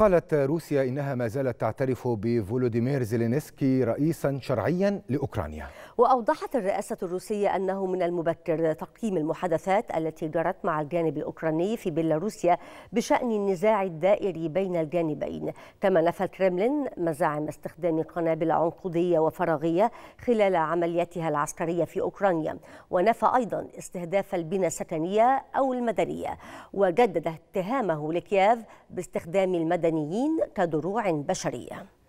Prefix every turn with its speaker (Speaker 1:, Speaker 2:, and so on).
Speaker 1: قالت روسيا إنها ما زالت تعترف بفولوديمير زيلينسكي رئيسا شرعيا لأوكرانيا
Speaker 2: وأوضحت الرئاسة الروسية أنه من المبكر تقييم المحادثات التي جرت مع الجانب الأوكراني في بيلاروسيا بشأن النزاع الدائري بين الجانبين كما نفى الكرملين مزاعم استخدام قنابل عنقودية وفراغية خلال عملياتها العسكرية في أوكرانيا ونفى أيضا استهداف البنى السكنية أو المدنية وجدد اتهامه لكييف باستخدام المدنية مدنيين كدروع بشريه